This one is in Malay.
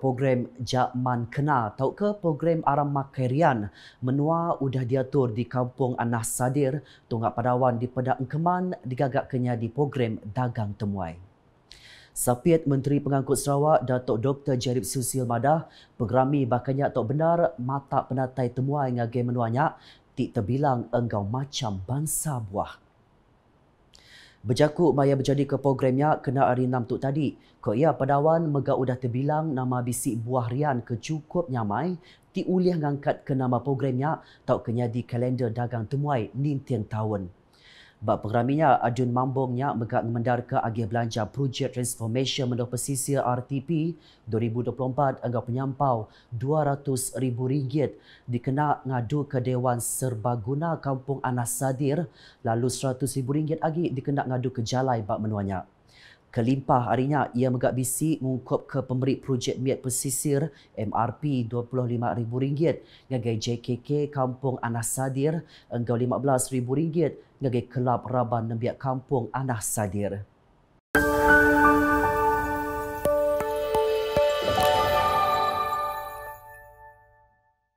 program Jakman Kena atau ke program Aram Makairian menua udah diatur di Kampung Anah Sadir, Tunggak Padawan di Pedak Engkeman digagak kenya di program Dagang Temuai. Sapiat Menteri Pengangkut Sarawak Datuk Dr. Jarib Susil Madah programi bakanya atau benar mata penatai temuai ngagai menuanya tik terbilang engkau macam bangsa buah. Bercakup maya berjadi ke programnya kena hari enam tu tadi. Kau ya padawan mega udah terbilang nama bisik buah rian ke cukup nyamai. Ti uliah ngangkat ke nama programnya tau kenyadi kalender dagang temuai nintian tahun. Bak peraminya Adun Mambongnya megak mendar ke agih belanja projek transformation mendo pesisir RTP 2024 agak penyampau RM200,000 dikena ngadu ke Dewan Serbaguna Kampung Anas Sadir lalu RM100,000 lagi dikena ngadu ke Jalai bak menuanya. Kelimpah harinya ia megak bisi mengungkap ke pemberi projek miat pesisir MRP RM25,000 ngagai JKK Kampung Anah Sadir enggau RM15,000 ngagai Kelab Raban Nembiak Kampung Anah Sadir.